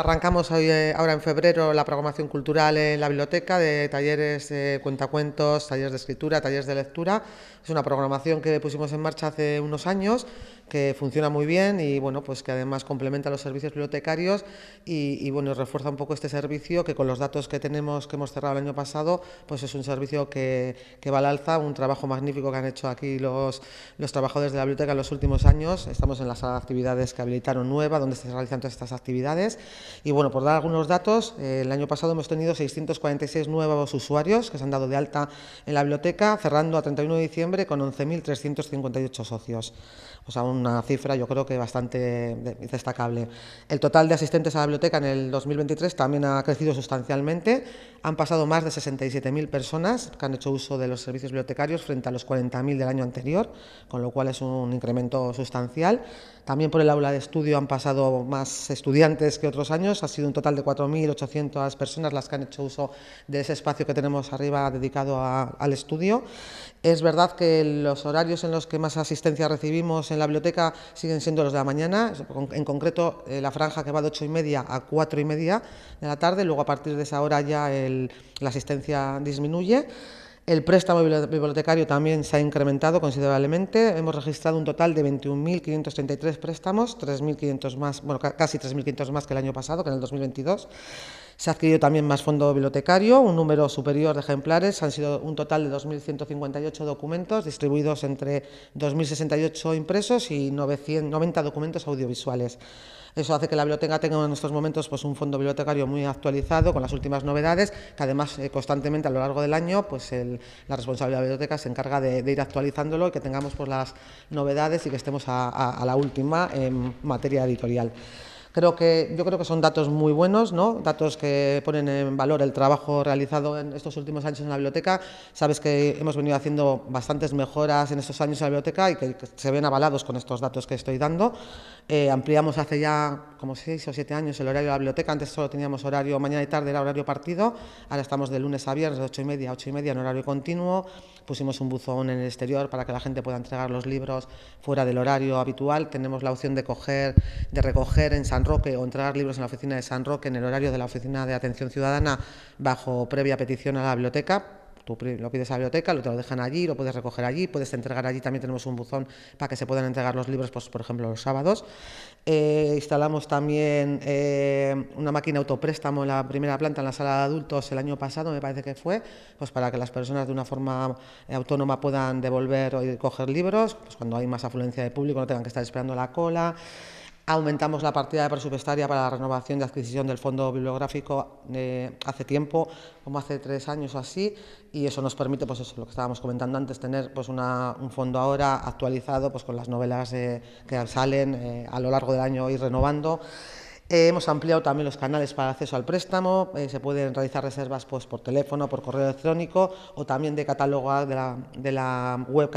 Arrancamos eh, ahora en febrero la programación cultural en la biblioteca de talleres de eh, cuentacuentos, talleres de escritura, talleres de lectura. Es una programación que pusimos en marcha hace unos años, que funciona muy bien y bueno, pues que además complementa los servicios bibliotecarios y, bueno, refuerza un poco este servicio que con los datos que tenemos que hemos cerrado el año pasado, pues es un servicio que, va al alza, un trabajo magnífico que han hecho aquí los, los trabajadores de la biblioteca en los últimos años. Estamos en la sala de actividades que habilitaron nueva, donde se realizan todas estas actividades. Y bueno, por dar algunos datos, eh, el año pasado hemos tenido 646 nuevos usuarios que se han dado de alta en la biblioteca, cerrando a 31 de diciembre con 11.358 socios. O sea, una cifra yo creo que bastante destacable. El total de asistentes a la biblioteca en el 2023 también ha crecido sustancialmente, han pasado más de 67.000 personas que han hecho uso de los servicios bibliotecarios frente a los 40.000 del año anterior, con lo cual es un incremento sustancial. También por el aula de estudio han pasado más estudiantes que otros años, ha sido un total de 4.800 personas las que han hecho uso de ese espacio que tenemos arriba dedicado al estudio. Es verdad que los horarios en los que más asistencia recibimos en la biblioteca siguen siendo los de la mañana, en concreto eh, la franja que va de 8 y media a 4 y media de la tarde, luego a partir de esa hora ya la asistencia disminuye. El préstamo bibliotecario también se ha incrementado considerablemente. Hemos registrado un total de 21.533 préstamos, 3.500 más, bueno, casi 3.500 más que el año pasado, que en el 2022. Se ha adquirido también más fondo bibliotecario, un número superior de ejemplares, han sido un total de 2.158 documentos distribuidos entre 2.068 impresos y 90 documentos audiovisuales. Eso hace que la biblioteca tenga en estos momentos pues, un fondo bibliotecario muy actualizado con las últimas novedades, que además eh, constantemente a lo largo del año pues, la responsable de la biblioteca se encarga de, ir actualizándolo y que tengamos pues, las novedades y que estemos a la última en materia editorial. Creo que, yo creo que son datos muy buenos, ¿no? datos que ponen en valor el trabajo realizado en estos últimos años en la biblioteca. Sabes que hemos venido haciendo bastantes mejoras en estos años en la biblioteca y que se ven avalados con estos datos que estoy dando. Eh, ampliamos hace ya como seis o siete años el horario de la biblioteca. Antes solo teníamos horario mañana y tarde, era horario partido. Ahora estamos de lunes a viernes, de ocho y media a ocho y media en horario continuo. Pusimos un buzón en el exterior para que la gente pueda entregar los libros fuera del horario habitual. Tenemos la opción de coger, de recoger en San Roque o entregar libros en la oficina de San Roque en el horario de la oficina de atención ciudadana bajo previa petición a la biblioteca Tú lo pides a la biblioteca, lo, te lo dejan allí, lo puedes recoger allí, puedes entregar allí. También tenemos un buzón para que se puedan entregar los libros, pues, por ejemplo, los sábados. Eh, instalamos también eh, una máquina autopréstamo en la primera planta, en la sala de adultos, el año pasado, me parece que fue, pues para que las personas de una forma eh, autónoma puedan devolver o coger libros, pues cuando hay más afluencia de público no tengan que estar esperando la cola. Aumentamos la partida presupuestaria para la renovación de adquisición del fondo bibliográfico eh, hace tiempo, como hace tres años o así, y eso nos permite, pues eso, lo que estábamos comentando antes, tener pues un fondo ahora actualizado pues con las novelas eh, que salen eh, a lo largo del año y renovando. Eh, hemos ampliado también los canales para acceso al préstamo, eh, se pueden realizar reservas pues, por teléfono, por correo electrónico o también de, catálogo de, la, de web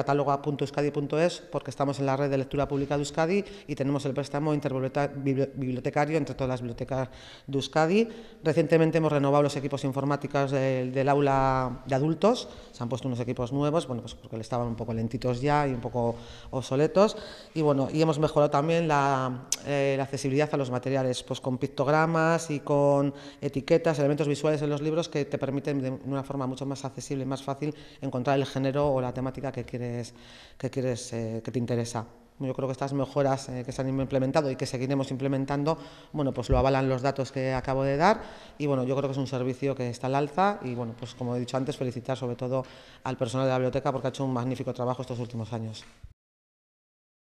porque estamos en la red de lectura pública de Euskadi y tenemos el préstamo interbibliotecario entre todas las bibliotecas de Euskadi. Recientemente hemos renovado los equipos informáticos del, aula de adultos, se han puesto unos equipos nuevos, bueno, pues porque estaban un poco lentitos ya y un poco obsoletos y bueno, y hemos mejorado también la eh, accesibilidad a los materiales pues, con pictogramas y con etiquetas, elementos visuales en los libros que te permiten de una forma mucho más accesible y más fácil encontrar el género o la temática que quieres, que, eh, te interesa. Yo creo que estas mejoras eh, que se han implementado y que seguiremos implementando, bueno, pues lo avalan los datos que acabo de dar y bueno, yo creo que es un servicio que está al alza y bueno, pues como he dicho antes, felicitar sobre todo al personal de la biblioteca porque ha hecho un magnífico trabajo estos últimos años.